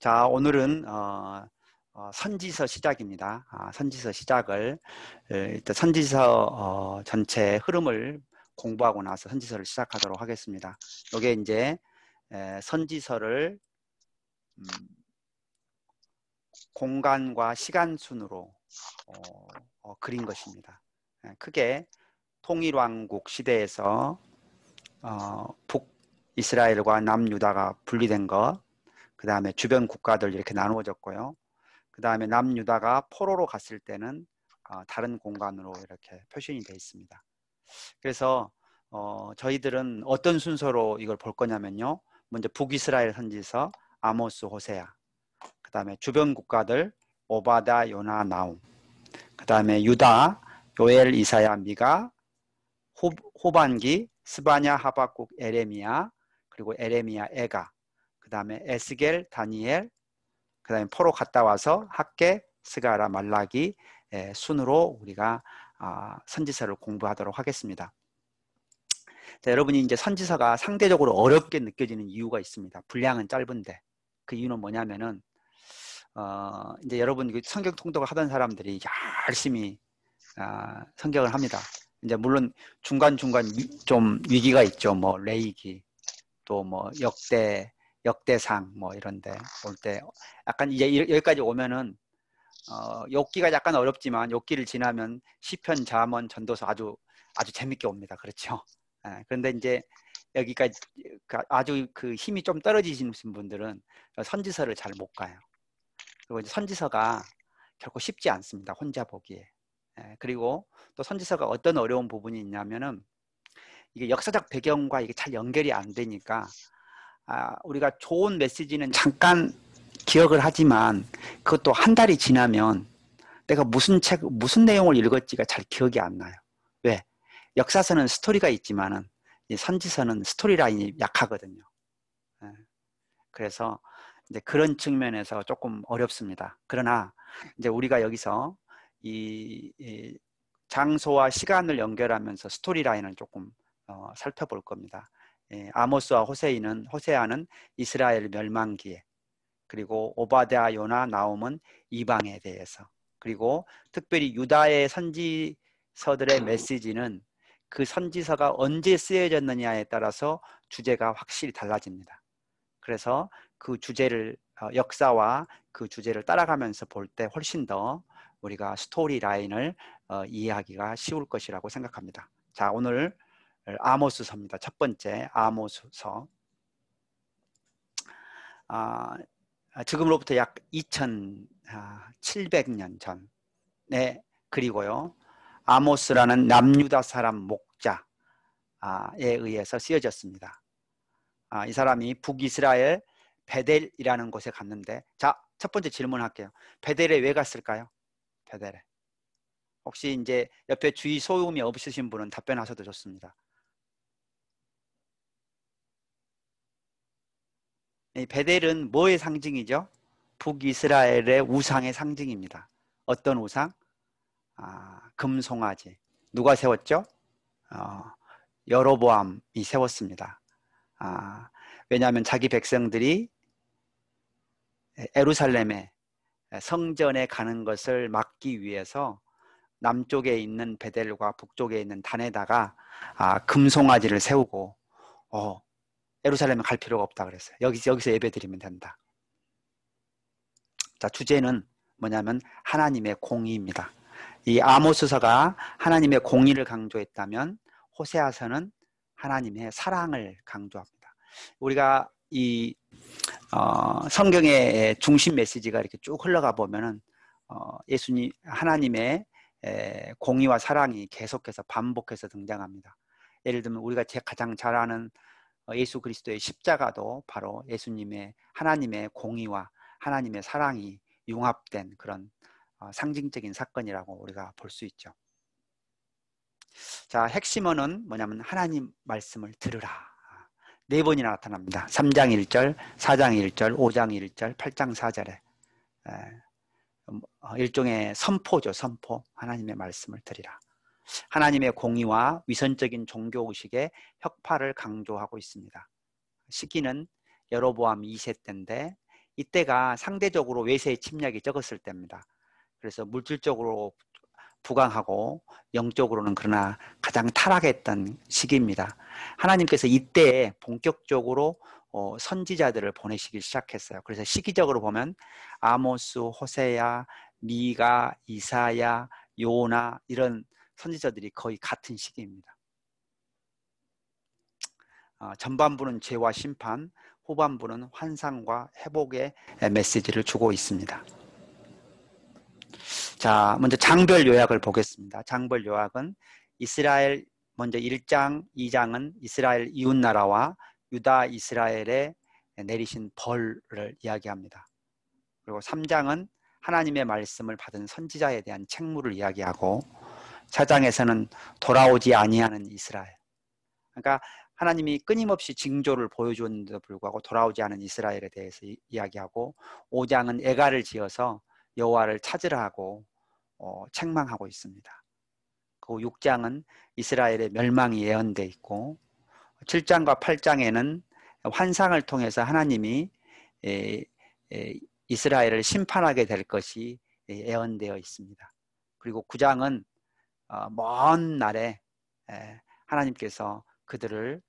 자, 오늘은 어, 어, 선지서 시작입니다. 아, 선지서 시작을 에, 선지서 어, 전체 흐름을 공부하고 나서 선지서를 시작하도록 하겠습니다. 이게 이제 에, 선지서를 음, 공간과 시간 순으로 어, 어 그린 것입니다. 에, 크게 통일왕국 시대에서 어, 북 이스라엘과 남유다가 분리된 것그 다음에 주변 국가들 이렇게 나누어졌고요. 그 다음에 남유다가 포로로 갔을 때는 어, 다른 공간으로 이렇게 표시가 되어 있습니다. 그래서 어, 저희들은 어떤 순서로 이걸 볼 거냐면요. 먼저 북이스라엘 선지서 아모스 호세야. 그 다음에 주변 국가들 오바다 요나 나움. 그 다음에 유다 요엘 이사야 미가 호, 호반기 스바냐 하박국 에레미야 그리고 에레미야 에가 그 다음에 에스겔, 다니엘, 그 다음에 포로 갔다 와서 학계, 스가라, 말라기 순으로 우리가 아, 선지서를 공부하도록 하겠습니다. 자, 여러분이 이제 선지서가 상대적으로 어렵게 느껴지는 이유가 있습니다. 분량은 짧은데 그 이유는 뭐냐면은 어, 이제 여러분 그 성경 통독을 하던 사람들이 열심히 아, 성경을 합니다. 이제 물론 중간 중간 좀 위기가 있죠. 뭐 레이기 또 뭐 역대 역대상 뭐 이런데 올 때 약간 이제 여기까지 오면은 어, 욕기가 약간 어렵지만 욕기를 지나면 시편, 자문, 전도서 아주 아주 재밌게 옵니다. 그렇죠? 예, 그런데 이제 여기까지 그 아주 그 힘이 좀 떨어지신 분들은 선지서를 잘 못 가요. 그리고 이제 선지서가 결코 쉽지 않습니다. 혼자 보기에. 예, 그리고 또 선지서가 어떤 어려운 부분이 있냐면은 이게 역사적 배경과 이게 잘 연결이 안 되니까 아, 우리가 좋은 메시지는 잠깐 기억을 하지만 그것도 한 달이 지나면 내가 무슨 책, 무슨 내용을 읽었지가 잘 기억이 안 나요. 왜? 역사서는 스토리가 있지만은 선지서는 스토리 라인이 약하거든요. 예. 그래서 이제 그런 측면에서 조금 어렵습니다. 그러나 이제 우리가 여기서 이, 이 장소와 시간을 연결하면서 스토리 라인을 조금 어, 살펴볼 겁니다. 예, 아모스와 호세이는 호세아는 이스라엘 멸망기에 그리고 오바데아 요나 나옴은 이방에 대해서 그리고 특별히 유다의 선지서들의 메시지는 그 선지서가 언제 쓰여졌느냐에 따라서 주제가 확실히 달라집니다. 그래서 그 주제를 어, 역사와 그 주제를 따라가면서 볼 때 훨씬 더 우리가 스토리 라인을 어, 이해하기가 쉬울 것이라고 생각합니다. 자, 오늘 아모스서입니다. 첫 번째 아모스서. 아, 지금으로부터 약 2,700년 아, 전에 그리고요 아모스라는 남유다 사람 목자에 의해서 쓰여졌습니다. 아, 이 사람이 북이스라엘 베델이라는 곳에 갔는데 자 첫 번째 질문할게요. 베델에 왜 갔을까요? 베델에 혹시 이제 옆에 주의 소음이 없으신 분은 답변하셔도 좋습니다. 베델은 뭐의 상징이죠? 북이스라엘의 우상의 상징입니다. 어떤 우상? 아, 금송아지. 누가 세웠죠? 어, 여로보암이 세웠습니다. 아, 왜냐하면 자기 백성들이 에루살렘의 성전에 가는 것을 막기 위해서 남쪽에 있는 베델과 북쪽에 있는 단에다가 아, 금송아지를 세우고 어, 예루살렘에 갈 필요가 없다 그랬어요. 여기서 여기서 예배드리면 된다. 자, 주제는 뭐냐면 하나님의 공의입니다. 이 아모스서가 하나님의 공의를 강조했다면 호세아서는 하나님의 사랑을 강조합니다. 우리가 이 어, 성경의 중심 메시지가 이렇게 쭉 흘러가 보면은 어, 예수님 하나님의 에, 공의와 사랑이 계속해서 반복해서 등장합니다. 예를 들면 우리가 제 가장 잘 아는 어, 예수 그리스도의 십자가도 바로 예수님의 하나님의 공의와 하나님의 사랑이 융합된 그런 어, 상징적인 사건이라고 우리가 볼 수 있죠. 자, 핵심어는 뭐냐면 하나님 말씀을 들으라. 네 번이나 나타납니다. 3장 1절, 4장 1절, 5장 1절, 8장 4절에 음, 어, 일종의 선포죠. 선포. 하나님의 말씀을 드리라. 하나님의 공의와 위선적인 종교 의식의 혁파를 강조하고 있습니다. 시기는 여로보암 2세 때인데 이때가 상대적으로 외세의 침략이 적었을 때입니다. 그래서 물질적으로 부강하고 영적으로는 그러나 가장 타락했던 시기입니다. 하나님께서 이때에 본격적으로 어, 선지자들을 보내시기 시작했어요. 그래서 시기적으로 보면 아모스, 호세야, 미가, 이사야, 요나 이런 선지자들이 거의 같은 시기입니다. 아, 전반부는 죄와 심판, 후반부는 환상과 회복의 메시지를 주고 있습니다. 자, 먼저 장별 요약을 보겠습니다. 장별 요약은 이스라엘 먼저 1장, 2장은 이스라엘 이웃 나라와 유다 이스라엘에 내리신 벌을 이야기합니다. 그리고 3장은 하나님의 말씀을 받은 선지자에 대한 책무를 이야기하고 사장에서는 돌아오지 아니하는 이스라엘. 그러니까 하나님이 끊임없이 징조를 보여주었는데도 불구하고 돌아오지 않은 이스라엘에 대해서 이, 야기하고 5장은 애가를 지어서 여호와를 찾으라 하고 어, 책망하고 있습니다. 그 6장은 이스라엘의 멸망이 예언돼 있고 7장과 8장에는 환상을 통해서 하나님이 에, 에, 이스라엘을 심판하게 될 것이 예언되어 있습니다. 그리고 9장은 어, 먼 날에 하나님께서 그들을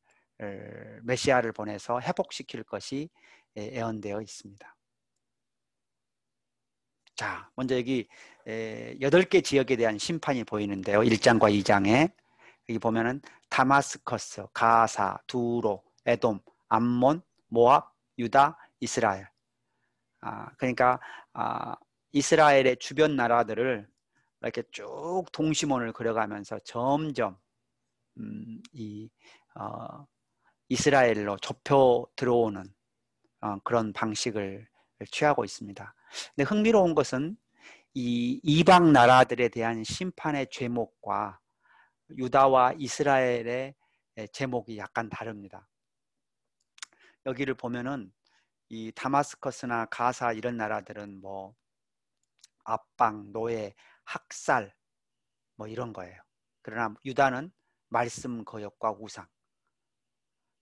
메시아를 보내서 회복시킬 것이 예언되어 있습니다. 자, 먼저 여기 8개 지역에 대한 심판이 보이는데요. 1장과 2장에 여기 보면은 다마스커스, 가사, 두로, 에돔, 암몬, 모압, 유다, 이스라엘. 아, 그러니까 아, 이스라엘의 주변 나라들을 이렇게 쭉 동심원을 그려가면서 점점 음, 이 어, 이스라엘로 좁혀 들어오는 어, 그런 방식을 취하고 있습니다. 근데 흥미로운 것은 이 이방 나라들에 대한 심판의 제목과 유다와 이스라엘의 제목이 약간 다릅니다. 여기를 보면은 이 다마스커스나 가사 이런 나라들은 뭐 압방, 노예, 학살 뭐 이런 거예요. 그러나 유다는 말씀 거역과 우상.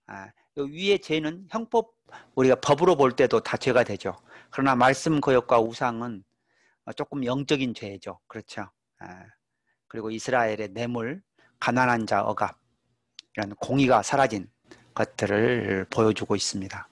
아, 위의 죄는 형법 우리가 법으로 볼 때도 다 죄가 되죠. 그러나 말씀 거역과 우상은 조금 영적인 죄죠. 그렇죠. 아, 그리고 이스라엘의 뇌물, 가난한 자 억압 이런 공의가 사라진 것들을 보여주고 있습니다.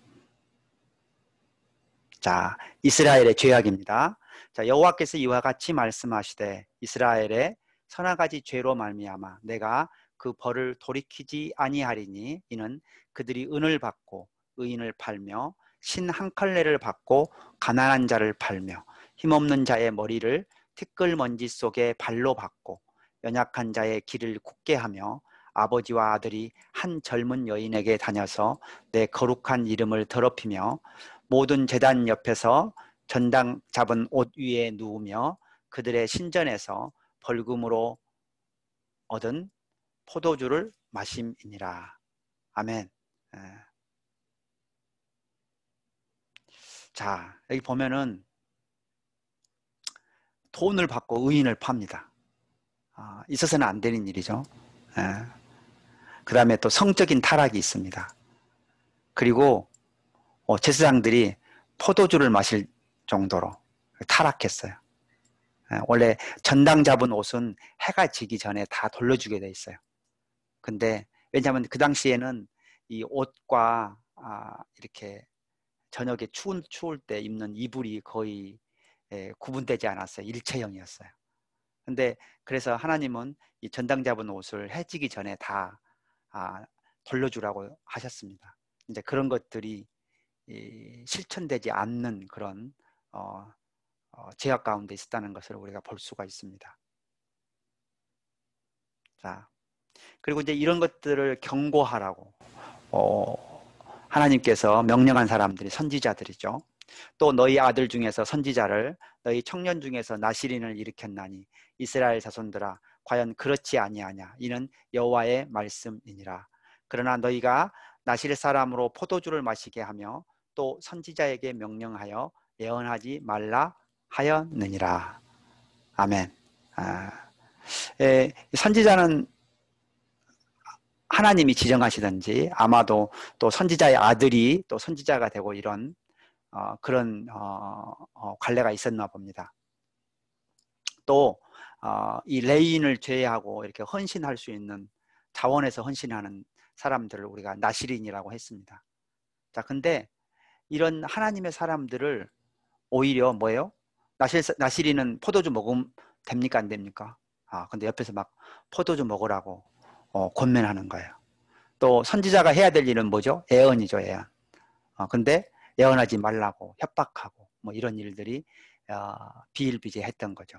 자, 이스라엘의 죄악입니다. 자 여호와께서 이와 같이 말씀하시되 이스라엘의 서너 가지 죄로 말미암아 내가 그 벌을 돌이키지 아니하리니 이는 그들이 은을 받고 의인을 팔며 신 한 칼레를 받고 가난한 자를 팔며 힘없는 자의 머리를 티끌 먼지 속에 발로 받고 연약한 자의 길을 굳게 하며 아버지와 아들이 한 젊은 여인에게 다녀서 내 거룩한 이름을 더럽히며 모든 재단 옆에서 전당 잡은 옷 위에 누우며 그들의 신전에서 벌금으로 얻은 포도주를 마심이니라. 아멘. 예. 자, 여기 보면은 돈을 받고 의인을 팝니다. 아, 있어서는 안 되는 일이죠. 예. 그 다음에 또 성적인 타락이 있습니다. 그리고 어, 제사장들이 포도주를 마실 정도로 타락했어요. 예, 원래 전당 잡은 옷은 해가 지기 전에 다 돌려주게 돼 있어요. 근데 왜냐하면 그 당시에는 이 옷과 아, 이렇게 저녁에 추운 추울 때 입는 이불이 거의 예, 구분되지 않았어요. 일체형이었어요. 근데 그래서 하나님은 이 전당 잡은 옷을 해지기 전에 다 아, 돌려주라고 하셨습니다. 이제 그런 것들이 이, 실천되지 않는 그런 어, 어, 제약 가운데 있었다는 것을 우리가 볼 수가 있습니다. 자, 그리고 이제 이런 것들을 경고하라고 어, 하나님께서 명령한 사람들이 선지자들이죠. 또 너희 아들 중에서 선지자를 너희 청년 중에서 나시린을 일으켰나니 이스라엘 자손들아 과연 그렇지 아니하냐 이는 여호와의 말씀이니라 그러나 너희가 나실 사람으로 포도주를 마시게 하며 또 선지자에게 명령하여 예언하지 말라 하였느니라. 아멘. 아, 에, 예, 선지자는 하나님이 지정하시든지 아마도 또 선지자의 아들이 또 선지자가 되고 이런 어, 그런 어, 어, 관례가 있었나 봅니다. 또이 어, 레인을 제외하고 이렇게 헌신할 수 있는 자원에서 헌신하는 사람들을 우리가 나시린이라고 했습니다. 자, 근데 이런 하나님의 사람들을 오히려 뭐예요? 나실, 나시리는 포도주 먹으면 됩니까? 안 됩니까? 아, 근데 옆에서 막 포도주 먹으라고 어, 권면하는 거예요. 또 선지자가 해야 될 일은 뭐죠? 예언이죠, 예언. 어, 근데 예언하지 말라고 협박하고 뭐 이런 일들이 어, 비일비재했던 거죠.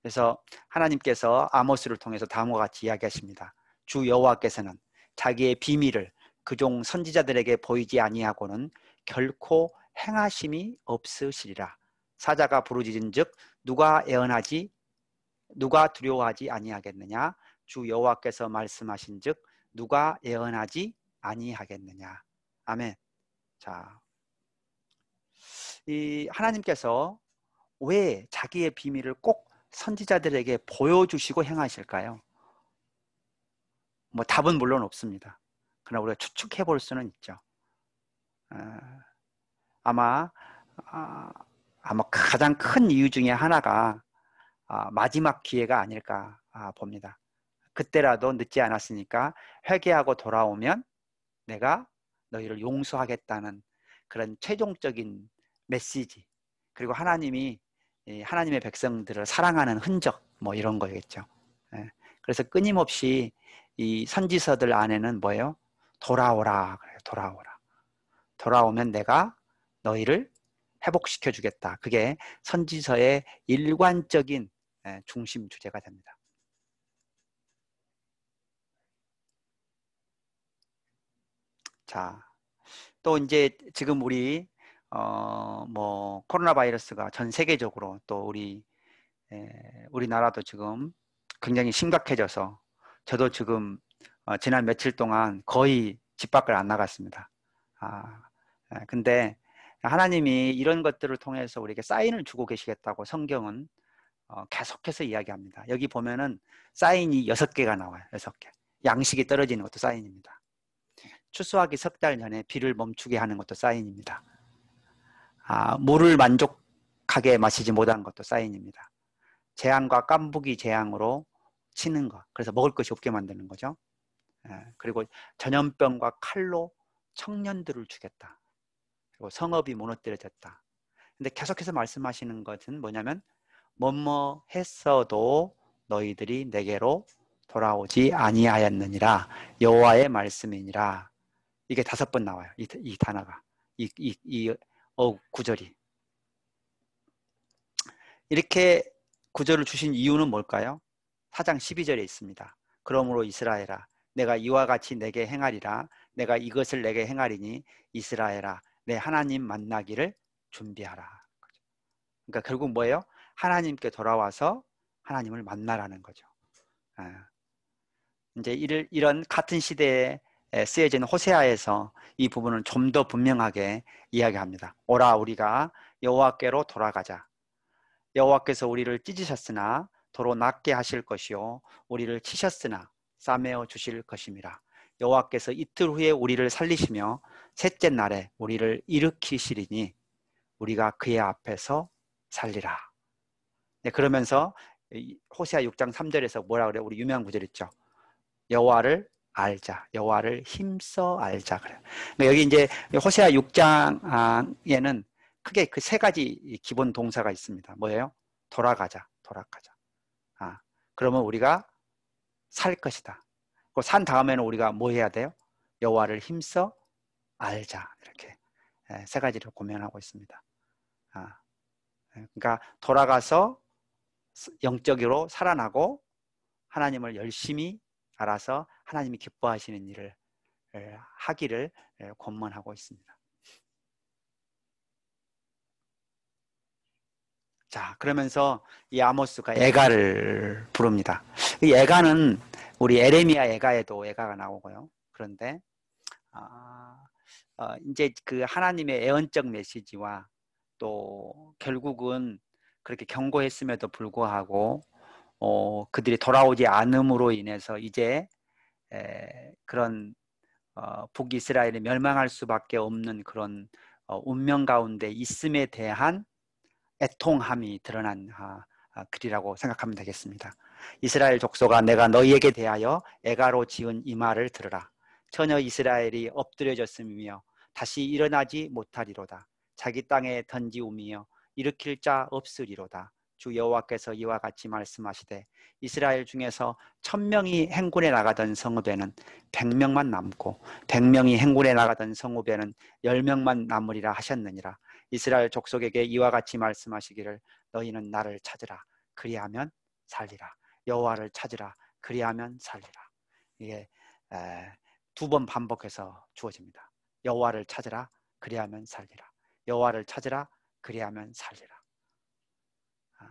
그래서 하나님께서 아모스를 통해서 다음과 같이 이야기하십니다. 주 여호와께서는 자기의 비밀을 그종 선지자들에게 보이지 아니하고는 결코 행하심이 없으시리라. 사자가 부르짖은즉 누가 애언하지 누가 두려워하지 아니하겠느냐 주 여호와께서 말씀하신즉 누가 애언하지 아니하겠느냐 아멘. 자, 이 하나님께서 왜 자기의 비밀을 꼭 선지자들에게 보여주시고 행하실까요? 뭐 답은 물론 없습니다. 그러나 우리가 추측해 볼 수는 있죠. 아, 아마 아, 아마 가장 큰 이유 중에 하나가 아, 마지막 기회가 아닐까 아, 봅니다. 그때라도 늦지 않았으니까 회개하고 돌아오면 내가 너희를 용서하겠다는 그런 최종적인 메시지 그리고 하나님이 하나님의 백성들을 사랑하는 흔적 뭐 이런 거겠죠. 예. 그래서 끊임없이 이 선지서들 안에는 뭐예요? 돌아오라 돌아오라. 돌아오면 내가 너희를 회복시켜 주겠다. 그게 선지서의 일관적인 예, 중심 주제가 됩니다. 자, 또 이제 지금 우리 어 뭐 코로나 바이러스가 전 세계적으로 또 우리 에, 예, 우리나라도 지금 굉장히 심각해져서 저도 지금 어, 지난 며칠 동안 거의 집 밖을 안 나갔습니다. 아, 에, 예, 근데 그러니까 하나님이 이런 것들을 통해서 우리에게 사인을 주고 계시겠다고 성경은 어, 계속해서 이야기합니다. 여기 보면은 사인이 여섯 개가 나와요. 여섯 개. 양식이 떨어지는 것도 사인입니다. 추수하기 석 달 전에 비를 멈추게 하는 것도 사인입니다. 아, 물을 만족하게 마시지 못한 것도 사인입니다. 재앙과 깐부기 재앙으로 치는 것. 그래서 먹을 것이 없게 만드는 거죠. 예, 그리고 전염병과 칼로 청년들을 죽였다. 성업이 무너뜨려졌다. 근데 계속해서 말씀하시는 것은 뭐냐면 뭐뭐 했어도 너희들이 내게로 돌아오지 아니하였느니라 여호와의 말씀이니라 이게 다섯 번 나와요 이, 이 단어가 이, 이, 이 어, 구절이 이렇게 구절을 주신 이유는 뭘까요? 사장 12절에 있습니다 그러므로 이스라엘아 내가 이와 같이 내게 행하리라 내가 이것을 내게 행하리니 이스라엘아 내 하나님 만나기를 준비하라. 그러니까 결국 뭐예요? 하나님께 돌아와서 하나님을 만나라는 거죠. 아. 이제 이런 같은 시대에 쓰여진 호세아에서 이 부분을 좀 더 분명하게 이야기합니다. 오라 우리가 여호와께로 돌아가자. 여호와께서 우리를 찢으셨으나 도로 낫게 하실 것이요 우리를 치셨으나 싸매어 주실 것입니다. 여호와께서 이틀 후에 우리를 살리시며 셋째 날에 우리를 일으키시리니 우리가 그의 앞에서 살리라. 네, 그러면서 호세아 6장 3절에서 뭐라 그래? 우리 유명한 구절 있죠. 여호와를 알자, 여호와를 힘써 알자 그래요. 그러니까 여기 이제 호세아 6장에는 크게 그 세 가지 기본 동사가 있습니다. 뭐예요? 돌아가자, 돌아가자. 아, 그러면 우리가 살 것이다. 산 다음에는 우리가 뭐 해야 돼요? 여호와를 힘써 알자 이렇게 예, 세 가지를 고면하고 있습니다. 아, 예, 그러니까 돌아가서 영적으로 살아나고 하나님을 열심히 알아서 하나님이 기뻐하시는 일을 예, 하기를 권면하고 있습니다. 자, 그러면서 이 아모스가 애가를 부릅니다. 이 애가는 우리 에레미야 애가에도 애가가 나오고요. 그런데 아, 어, 이제 그 하나님의 애언적 메시지와 또 결국은 그렇게 경고했음에도 불구하고 어, 그들이 돌아오지 않음으로 인해서 이제 에, 그런 어, 북이스라엘이 멸망할 수밖에 없는 그런 어, 운명 가운데 있음에 대한 애통함이 드러난 아, 아, 글이라고 생각하면 되겠습니다. 이스라엘 족속아 내가 너희에게 대하여 애가로 지은 이 말을 들으라. 처녀 이스라엘이 엎드려졌음며 다시 일어나지 못하리로다. 자기 땅에 던지우며 일으킬 자 없으리로다. 주 여호와께서 이와 같이 말씀하시되 이스라엘 중에서 천명이 행군에 나가던 성읍에는 백명만 남고 백명이 행군에 나가던 성읍에는 열명만 남으리라 하셨느니라 이스라엘 족속에게 이와 같이 말씀하시기를 너희는 나를 찾으라 그리하면 살리라 여호와를 찾으라 그리하면 살리라 이게 두 번 반복해서 주어집니다 여호와를 찾으라 그리하면 살리라. 여호와를 찾으라 그리하면 살리라. 아.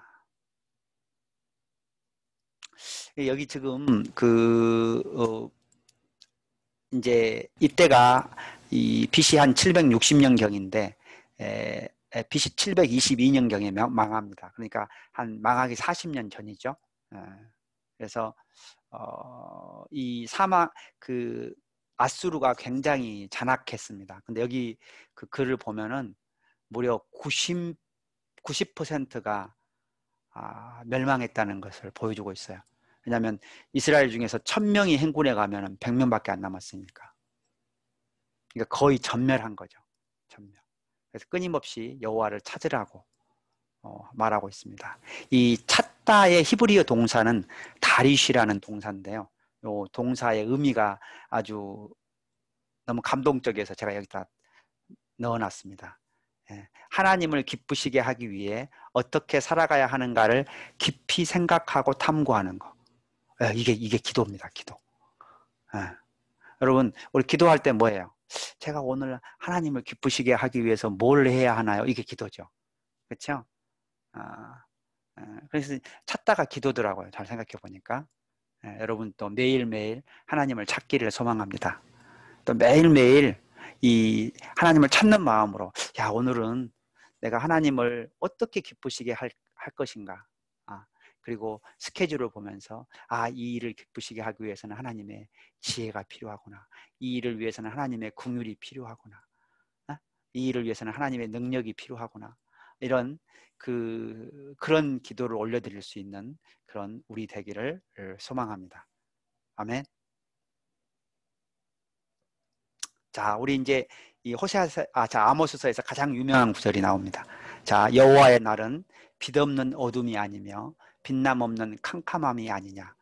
여기 지금 그 어, 이제 이때가 이 BC 한 760년 경인데 BC 722년 경에 망합니다. 그러니까 한 망하기 40년 전이죠. 에, 그래서 어, 이 사막 그 아수르가 굉장히 잔악했습니다. 근데 여기 그 글을 보면은 무려 90, 90%가 아, 멸망했다는 것을 보여주고 있어요. 왜냐하면 이스라엘 중에서 천명이 행군에 가면 100명밖에 안 남았으니까. 그러니까 거의 전멸한 거죠. 전멸. 그래서 끊임없이 여호와를 찾으라고 어, 말하고 있습니다. 이 찾다의 히브리어 동사는 다리시라는 동사인데요. 요 동사의 의미가 아주 너무 감동적이어서 제가 여기다 넣어놨습니다. 예. 하나님을 기쁘시게 하기 위해 어떻게 살아가야 하는가를 깊이 생각하고 탐구하는 거. 예, 이게 이게 기도입니다. 기도. 예. 여러분 우리 기도할 때 뭐예요? 제가 오늘 하나님을 기쁘시게 하기 위해서 뭘 해야 하나요? 이게 기도죠. 그렇죠? 그래서 찾다가 기도더라고요. 잘 생각해 보니까. 예, 여러분 또 매일매일 하나님을 찾기를 소망합니다. 또 매일매일 이 하나님을 찾는 마음으로 야 오늘은 내가 하나님을 어떻게 기쁘시게 할, 할 것인가 아, 그리고 스케줄을 보면서 아이 일을 기쁘시게 하기 위해서는 하나님의 지혜가 필요하구나 이 일을 위해서는 하나님의 궁율이 필요하구나 아? 이 일을 위해서는 하나님의 능력이 필요하구나 이런 그 그런 기도를 올려드릴 수 있는 그런 우리 되기를 소망합니다. 아멘. 자, 우리 이제 이 호세아 아, 자 아모스서에서 가장 유명한 구절이 나옵니다. 자, 여호와의 날은 빛 없는 어둠이 아니며 빛남 없는 캄캄함이 아니냐.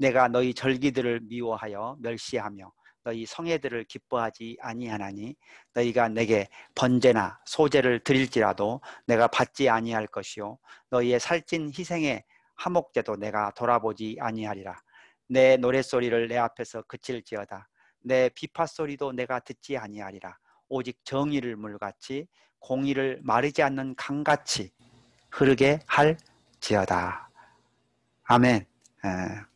내가 너희 절기들을 미워하여 멸시하며 너희 성애들을 기뻐하지 아니하나니 너희가 내게 번제나 소제를 드릴지라도 내가 받지 아니할 것이요 너희의 살찐 희생의 화목제도 내가 돌아보지 아니하리라 내 노랫소리를 내 앞에서 그칠지어다 내 비파소리도 내가 듣지 아니하리라 오직 정의를 물같이 공의를 마르지 않는 강같이 흐르게 할지어다 아멘 에. 예.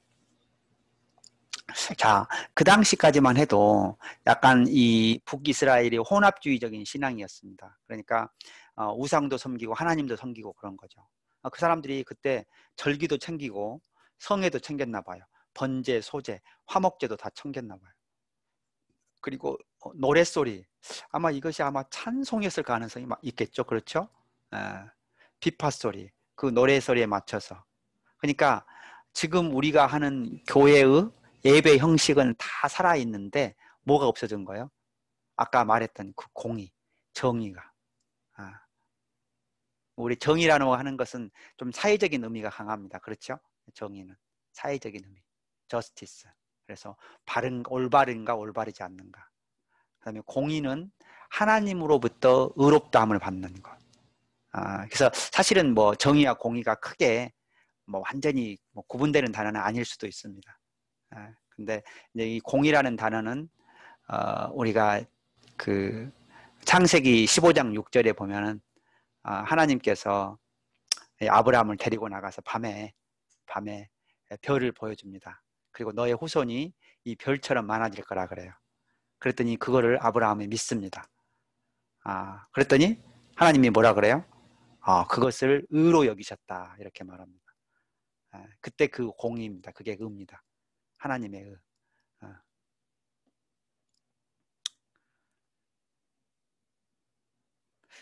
자, 그 당시까지만 해도 약간 이 북이스라엘이 혼합주의적인 신앙이었습니다. 그러니까 어, 우상도 섬기고 하나님도 섬기고 그런 거죠. 어, 그 사람들이 그때 절기도 챙기고 성에도 챙겼나 봐요. 번제, 소제, 화목제도 다 챙겼나 봐요. 그리고 어, 노랫소리 아마 이것이 아마 찬송이었을 가능성이 있겠죠. 그렇죠? 에, 비파 소리, 그 노래 소리에 맞춰서. 그러니까 지금 우리가 하는 교회의 예배 형식은 다 살아있는데 뭐가 없어진 거예요? 아까 말했던 그 공의, 정의가. 아. 우리 정의라는 하는 것은 좀 사회적인 의미가 강합니다. 그렇죠? 정의는 사회적인 의미, 저스티스. 그래서 바른 올바른가 올바르지 않는가. 그다음에 공의는 하나님으로부터 의롭다함을 받는 것. 아, 그래서 사실은 뭐 정의와 공의가 크게 뭐 완전히 뭐 구분되는 단어는 아닐 수도 있습니다. 예. 근데 이제 이 공이라는 단어는 어, 우리가 그 창세기 15장 6절에 보면은 어, 하나님께서 아브라함을 데리고 나가서 밤에 밤에 별을 보여줍니다. 그리고 너의 후손이 이 별처럼 많아질 거라 그래요. 그랬더니 그거를 아브라함이 믿습니다. 아, 그랬더니 하나님이 뭐라 그래요? 아, 그것을 의로 여기셨다 이렇게 말합니다. 아, 그때 그 공입니다. 그게 의입니다. 하나님의 어.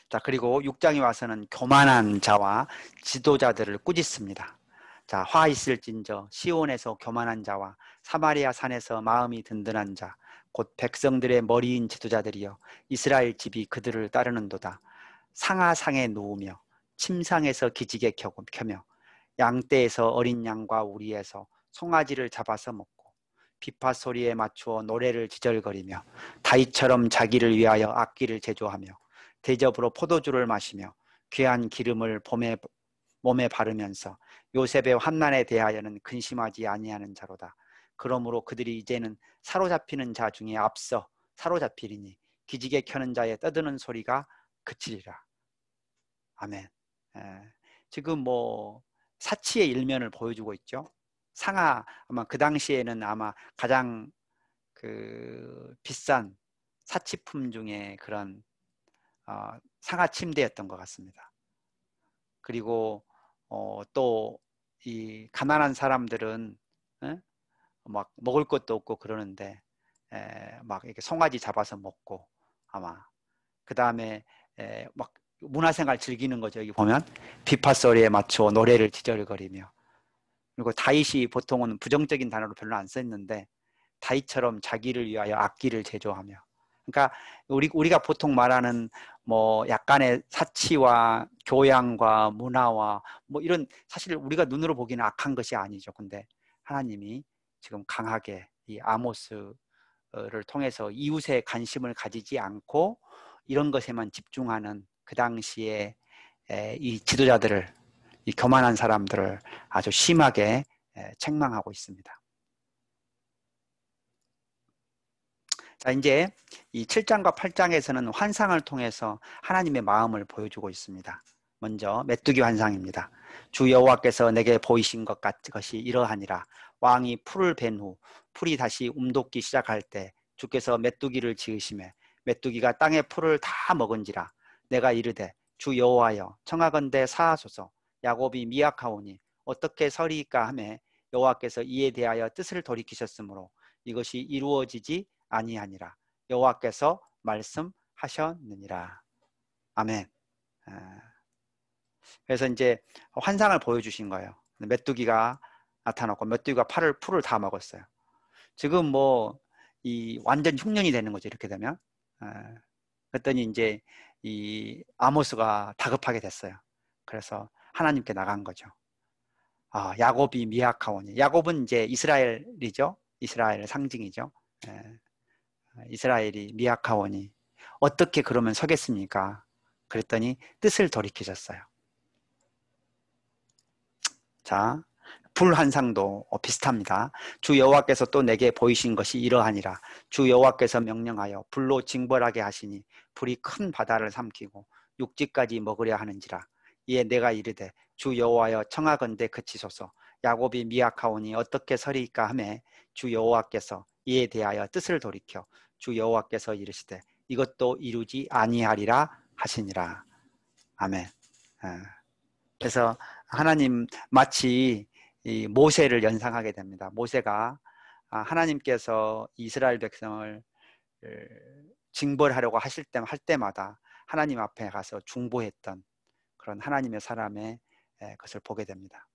자, 그리고 6장에 와서는 교만한 자와 지도자들을 꾸짖습니다. 자, 화 있을진저 시온에서 교만한 자와 사마리아 산에서 마음이 든든한 자 곧 백성들의 머리인 지도자들이여 이스라엘 집이 그들을 따르는도다. 상하상에 누우며 침상에서 기지개 켜며 양떼에서 어린 양과 우리에서 송아지를 잡아서 먹고 비파 소리에 맞추어 노래를 지절거리며 다이처럼 자기를 위하여 악기를 제조하며 대접으로 포도주를 마시며 귀한 기름을 봄에, 몸에 바르면서 요셉의 환난에 대하여는 근심하지 아니하는 자로다. 그러므로 그들이 이제는 사로잡히는 자 중에 앞서 사로잡히리니 기지개 켜는 자의 떠드는 소리가 그치리라. 아멘. 에, 예. 지금 뭐 사치의 일면을 보여주고 있죠. 상하 아마 그 당시에는 아마 가장 그 비싼 사치품 중에 그런 어, 상하 침대였던 것 같습니다. 그리고 어, 또이 가난한 사람들은 에? 예? 막 먹을 것도 없고 그러는데 에, 막 이렇게 송아지 잡아서 먹고 아마 그 다음에 막 문화생활 즐기는 거죠 여기 보면 비파 소리에 맞춰 노래를 지절거리며 저 그리고 다윗이 보통은 부정적인 단어로 별로 안 썼는데 다윗처럼 자기를 위하여 악기를 제조하며 그러니까 우리 우리가 보통 말하는 뭐 약간의 사치와 교양과 문화와 뭐 이런 사실 우리가 눈으로 보기는 악한 것이 아니죠. 근데 하나님이 지금 강하게 이 아모스를 통해서 이웃에 관심을 가지지 않고 이런 것에만 집중하는 그 당시에 이 지도자들을 이 교만한 사람들을 아주 심하게 책망하고 있습니다. 자, 이제 이 7장과 8장에서는 환상을 통해서 하나님의 마음을 보여주고 있습니다. 먼저 메뚜기 환상입니다. 주 여호와께서 내게 보이신 것같이 이러하니라. 왕이 풀을 벤 후 풀이 다시 움돋기 시작할 때 주께서 메뚜기를 지으심에 메뚜기가 땅의 풀을 다 먹은지라 내가 이르되 주 여호와여 청하건대 사하소서 야곱이 미약하오니 어떻게 서리까 하매 여호와께서 이에 대하여 뜻을 돌이키셨으므로 이것이 이루어지지 아니하니라 여호와께서 말씀하셨느니라 아멘. 아. 그래서 이제 환상을 보여주신 거예요. 메뚜기가 나타났고 메뚜기가 팔을 풀을 다 먹었어요. 지금 뭐 이 완전 흉년이 되는 거죠 이렇게 되면. 아. 그랬더니 이제 이 아모스가 다급하게 됐어요. 그래서 하나님께 나간 거죠. 아, 야곱이 미약하오니. 야곱은 이제 이스라엘이죠. 이스라엘 상징이죠. 예. 이스라엘이 미약하오니 어떻게 그러면 서겠습니까? 그랬더니 뜻을 돌이키셨어요. 자, 불 환상도 비슷합니다. 주 여호와께서 또 내게 보이신 것이 이러하니라. 주 여호와께서 명령하여 불로 징벌하게 하시니 불이 큰 바다를 삼키고 육지까지 먹으려 하는지라. 이에 내가 이르되 주 여호와여 청하건대 그치소서 야곱이 미약하오니 어떻게 서리까 하매 주 여호와께서 이에 대하여 뜻을 돌이켜 주 여호와께서 이르시되 이것도 이루지 아니하리라 하시니라 아멘. 아. 그래서 하나님 마치 이 모세를 연상하게 됩니다. 모세가 아, 하나님께서 이스라엘 백성을 징벌하려고 하실 때, 할 때마다 하나님 앞에 가서 중보했던 그런 하나님의 사람의 것을 보게 됩니다.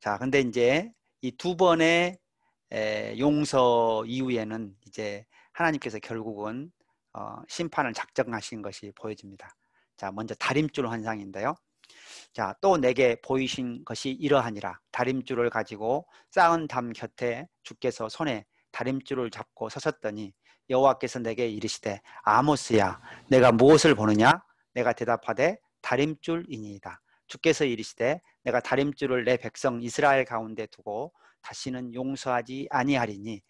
자, 근데 이제 이 두 번의 용서 이후에는 이제 하나님께서 결국은 어, 심판을 작정하신 것이 보여집니다. 자, 먼저 다림줄 환상인데요. 자, 또 내게 보이신 것이 이러하니라. 다림줄을 가지고 쌓은 담 곁에 주께서 손에 다림줄을 잡고 서셨더니 여호와께서 내게 이르시되 아모스야 내가 무엇을 보느냐 내가 대답하되 다림줄이니이다 주께서 이르시되 내가 다림줄을 내 백성 이스라엘 가운데 두고 다시는 용서하지 아니하리니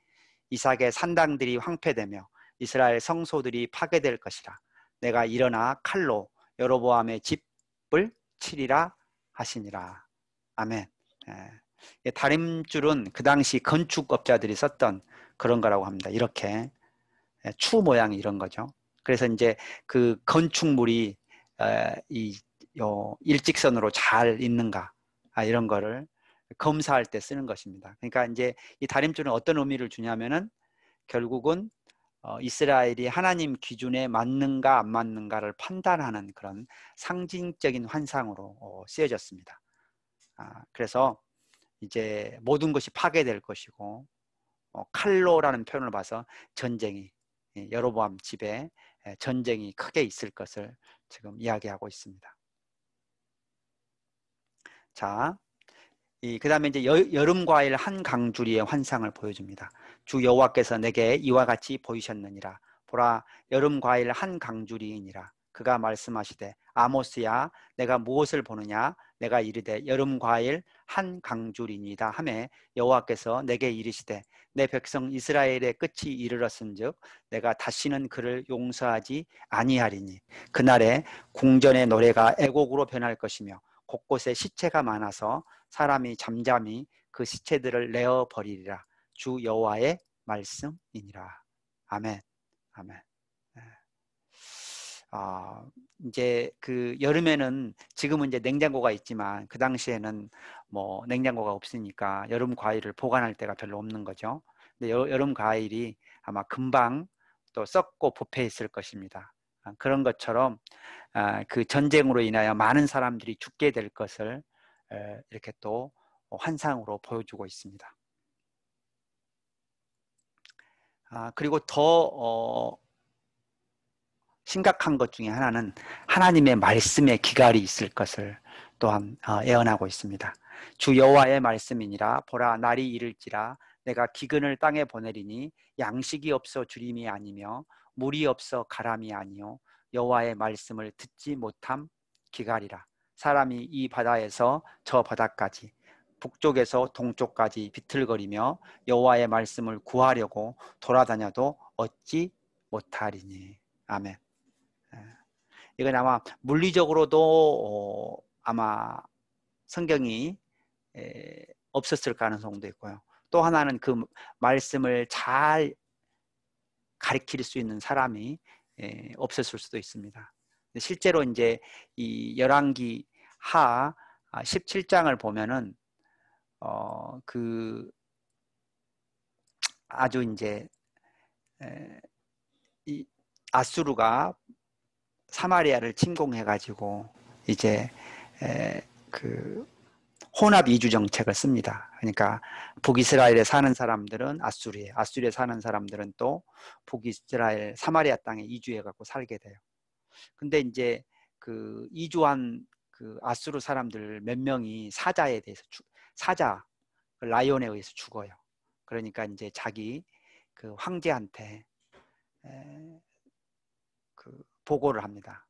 이삭의 산당들이 황폐되며 이스라엘 성소들이 파괴될 것이라 내가 일어나 칼로 여로보암의 집을 치리라 하시니라 아멘 예. 다림줄은 그 당시 건축업자들이 썼던 그런 거라고 합니다 이렇게 예, 추 모양 이런 거죠. 그래서 이제 그 건축물이 이 어, 일직선으로 잘 있는가 아, 이런 거를 검사할 때 쓰는 것입니다. 그러니까 이제 이 다림줄은 어떤 의미를 주냐면은 결국은 어, 이스라엘이 하나님 기준에 맞는가 안 맞는가를 판단하는 그런 상징적인 환상으로 어, 쓰여졌습니다. 아, 그래서 이제 모든 것이 파괴될 것이고 칼로라는 표현을 봐서 전쟁이 예, 여로보암 집에 예, 전쟁이 크게 있을 것을 지금 이야기하고 있습니다. 자, 그 다음에 이제 여, 름 과일 한 강주리의 환상을 보여줍니다. 주 여호와께서 내게 이와 같이 보이셨느니라. 보라, 여름 과일 한강주이니라 그가 말씀하시되 아모스야 내가 무엇을 보느냐 내가 이르되 여름 과일 한 강줄이니이다 하매 여호와께서 내게 이르시되 내 백성 이스라엘의 끝이 이르렀은즉 내가 다시는 그를 용서하지 아니하리니 그날에 궁전의 노래가 애곡으로 변할 것이며 곳곳에 시체가 많아서 사람이 잠잠히 그 시체들을 내어 버리리라 주 여호와의 말씀이니라 아멘 아멘 어, 이제 그 여름에는 지금은 이제 냉장고가 있지만 그 당시에는 뭐 냉장고가 없으니까 여름 과일을 보관할 때가 별로 없는 거죠. 근데 여, 름 과일이 아마 금방 또 썩고 부패 했을 것입니다. 아, 그런 것처럼 아, 그 전쟁으로 인하여 많은 사람들이 죽게 될 것을 에, 이렇게 또 환상으로 보여주고 있습니다. 아, 그리고 더 어, 심각한 것 중에 하나는 하나님의 말씀에 기갈이 있을 것을 또한 어, 예언하고 있습니다. 주 여호와의 말씀이니라 보라 날이 이를지라 내가 기근을 땅에 보내리니 양식이 없어 주림이 아니며 물이 없어 가람이 아니요 여호와의 말씀을 듣지 못함 기갈이라 사람이 이 바다에서 저 바다까지 북쪽에서 동쪽까지 비틀거리며 여호와의 말씀을 구하려고 돌아다녀도 얻지 못하리니 아멘. 이건 아마 물리적으로도 어, 아마 성경이 에, 없었을 가능성도 있고요. 또 하나는 그 말씀을 잘 가리킬 수 있는 사람이 에, 없었을 수도 있습니다. 실제로 이제 이 열왕기 하 17장을 아, 보면은 어그 아주 이제 에, 이 아수르가 사마리아를 침공해가지고 이제 에, 그 혼합 이주 정책을 씁니다. 그러니까 북이스라엘에 사는 사람들은 아수리에, 아수리에 사는 사람들은 또 북이스라엘 사마리아 땅에 이주해 갖고 살게 돼요. 근데 이제 그 이주한 그 아수르 사람들 몇 명이 사자에 대해서 죽, 사자 그 라이온에 의해서 죽어요. 그러니까 이제 자기 그 황제한테 에, 보고를 합니다.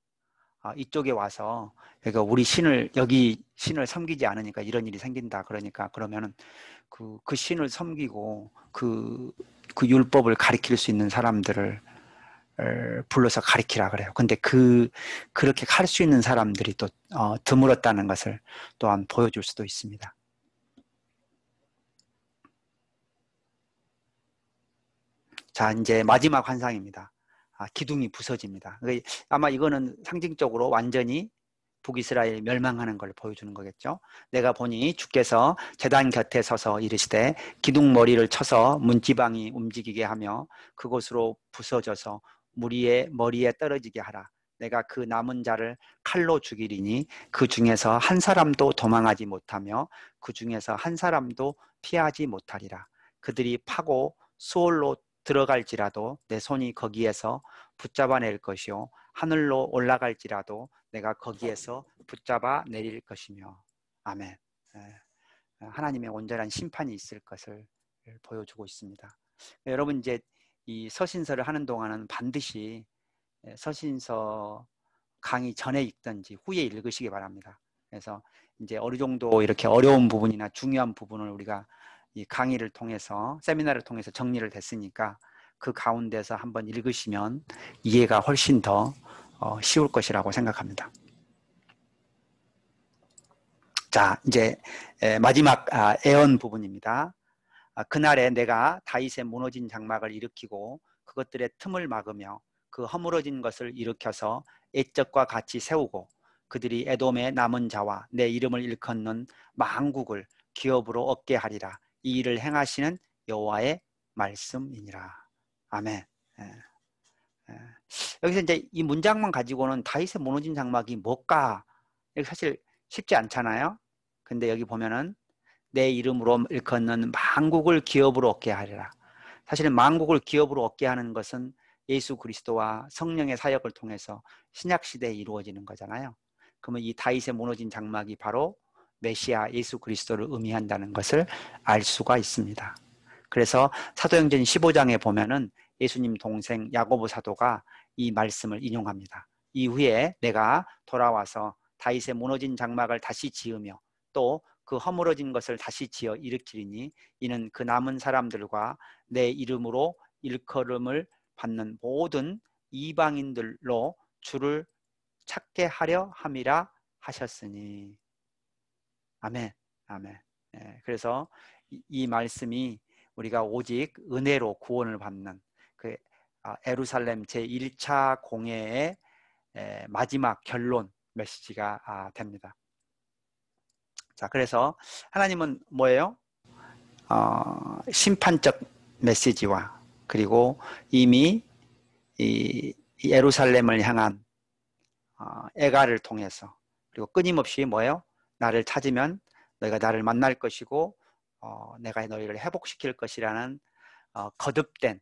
아, 이쪽에 와서 그러니까 우리 신을 여기 신을 섬기지 않으니까 이런 일이 생긴다. 그러니까 그러면은 그, 그 신을 섬기고 그, 그 율법을 가리킬 수 있는 사람들을 불러서 가리키라 그래요. 근데 그 그렇게 할 수 있는 사람들이 또 어, 드물었다는 것을 또한 보여줄 수도 있습니다. 자 이제 마지막 환상입니다. 아, 기둥이 부서집니다. 그러니까 아마 이거는 상징적으로 완전히 북이스라엘 멸망하는 걸 보여주는 거겠죠. 내가 보니 주께서 재단 곁에 서서 이르시되 기둥머리를 쳐서 문지방이 움직이게 하며 그곳으로 부서져서 무리의 머리에 떨어지게 하라. 내가 그 남은 자를 칼로 죽이리니 그 중에서 한 사람도 도망하지 못하며 그 중에서 한 사람도 피하지 못하리라. 그들이 파고 수월로 들어갈지라도 내 손이 거기에서 붙잡아 낼 것이요 하늘로 올라갈지라도 내가 거기에서 붙잡아 내릴 것이며 아멘. 예. 예, 하나님의 온전한 심판이 있을 것을 보여주고 있습니다. 예, 여러분 이제 이 서신서를 하는 동안은 반드시 서신서 강의 전에 읽든지 후에 읽으시기 바랍니다. 그래서 이제 어느 정도 이렇게 어려운 부분이나 중요한 부분을 우리가 이 강의를 통해서 세미나를 통해서 정리를 됐으니까 그 가운데서 한번 읽으시면 이해가 훨씬 더 어, 쉬울 것이라고 생각합니다. 자, 이제 마지막 아, 애언 부분입니다. 아, 그날에 내가 다윗의 무너진 장막을 일으키고 그것들의 틈을 막으며 그 허물어진 것을 일으켜서 애적과 같이 세우고 그들이 에돔의 남은 자와 내 이름을 일컫는 망국을 기업으로 얻게 하리라. 이 일을 행하시는 여호와의 말씀이니라. 아멘. 예. 예. 여기서 이제 이 문장만 가지고는 다윗의 무너진 장막이 뭘까? 사실 쉽지 않잖아요. 근데 여기 보면은 내 이름으로 일컫는 만국을 기업으로 얻게 하리라. 사실은 만국을 기업으로 얻게 하는 것은 예수 그리스도와 성령의 사역을 통해서 신약 시대에 이루어지는 거잖아요. 그러면 이 다윗의 무너진 장막이 바로 메시아 예수 그리스도를 의미한다는 것을 알 수가 있습니다. 그래서 사도행전 15장에 보면은 예수님 동생 야고보 사도가 이 말씀을 인용합니다. 이후에 내가 돌아와서 다윗의 무너진 장막을 다시 지으며 또 그 허물어진 것을 다시 지어 일으키리니 이는 그 남은 사람들과 내 이름으로 일컬음을 받는 모든 이방인들로 주를 찾게 하려 함이라 하셨으니 아멘, 아멘. 예, 그래서 이, 이, 말씀이 우리가 오직 은혜로 구원을 받는 그 아, 에루살렘 제 1차 공회의 에, 예, 마지막 결론 메시지가 아, 됩니다. 자, 그래서 하나님은 뭐예요? 어, 심판적 메시지와 그리고 이미 이, 이 에루살렘을 향한 어, 애가를 통해서 그리고 끊임없이 뭐예요? 나를 찾으면 너희가 나를 만날 것이고 어, 내가 너희를 회복시킬 것이라는 어, 거듭된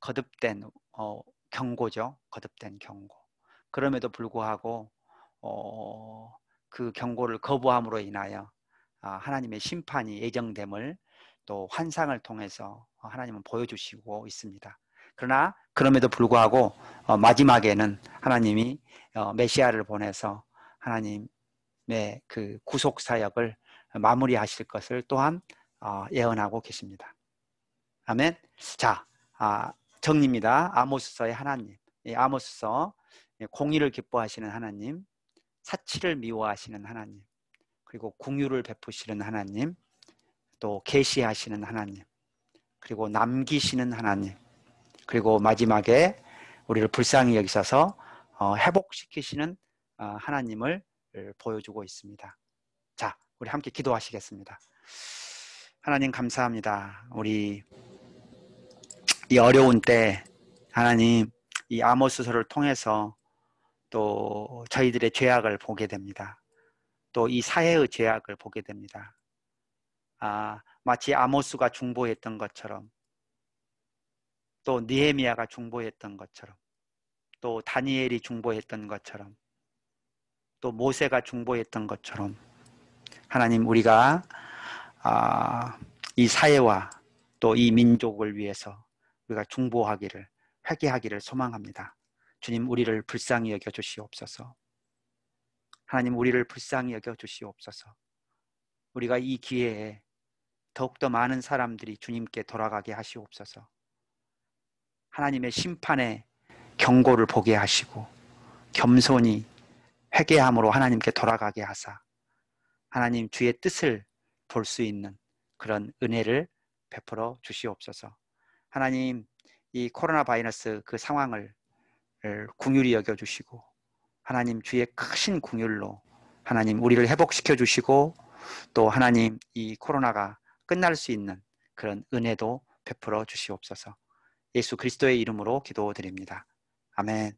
거듭된 어, 경고죠. 거듭된 경고. 그럼에도 불구하고 어, 그 경고를 거부함으로 인하여 아, 하나님의 심판이 예정됨을 또 환상을 통해서 하나님은 보여주시고 있습니다. 그러나 그럼에도 불구하고 어, 마지막에는 하나님이 어, 메시아를 보내서 하나님 네, 그 구속 사역을 마무리하실 것을 또한 어, 예언하고 계십니다. 아멘. 자, 아, 정리입니다. 아모스서의 하나님, 아모스서 공의를 기뻐하시는 하나님, 사치를 미워하시는 하나님, 그리고 궁유를 베푸시는 하나님, 또 계시하시는 하나님, 그리고 남기시는 하나님, 그리고 마지막에 우리를 불쌍히 여기셔서 어, 회복시키시는 어, 하나님을 모습을 보여주고 있습니다. 자, 우리 함께 기도하시겠습니다. 하나님 감사합니다. 우리 이 어려운 때 하나님 이암호수서를 통해서 또 저희들의 죄악을 보게 됩니다. 또 이 사회의 죄악을 보게 됩니다. 아, 마치 아모스가 중보했던 것처럼 또니에미아가 중보했던 것처럼 또 다니엘이 중보했던 것처럼 또 모세가 중보했던 것처럼 하나님 우리가 아, 이 사회와 또 이 민족을 위해서 우리가 중보하기를 회개하기를 소망합니다. 주님 우리를 불쌍히 여겨 주시옵소서. 하나님 우리를 불쌍히 여겨 주시옵소서. 우리가 이 기회에 더욱더 많은 사람들이 주님께 돌아가게 하시옵소서. 하나님의 심판의 경고를 보게 하시고 겸손히 회개함으로 하나님께 돌아가게 하사 하나님 주의 뜻을 볼 수 있는 그런 은혜를 베풀어 주시옵소서. 하나님 이 코로나 바이러스 그 상황을 궁휼히 여겨 주시고 하나님 주의 크신 궁휼로 하나님 우리를 회복시켜 주시고 또 하나님 이 코로나가 끝날 수 있는 그런 은혜도 베풀어 주시옵소서. 예수 그리스도의 이름으로 기도드립니다. 아멘.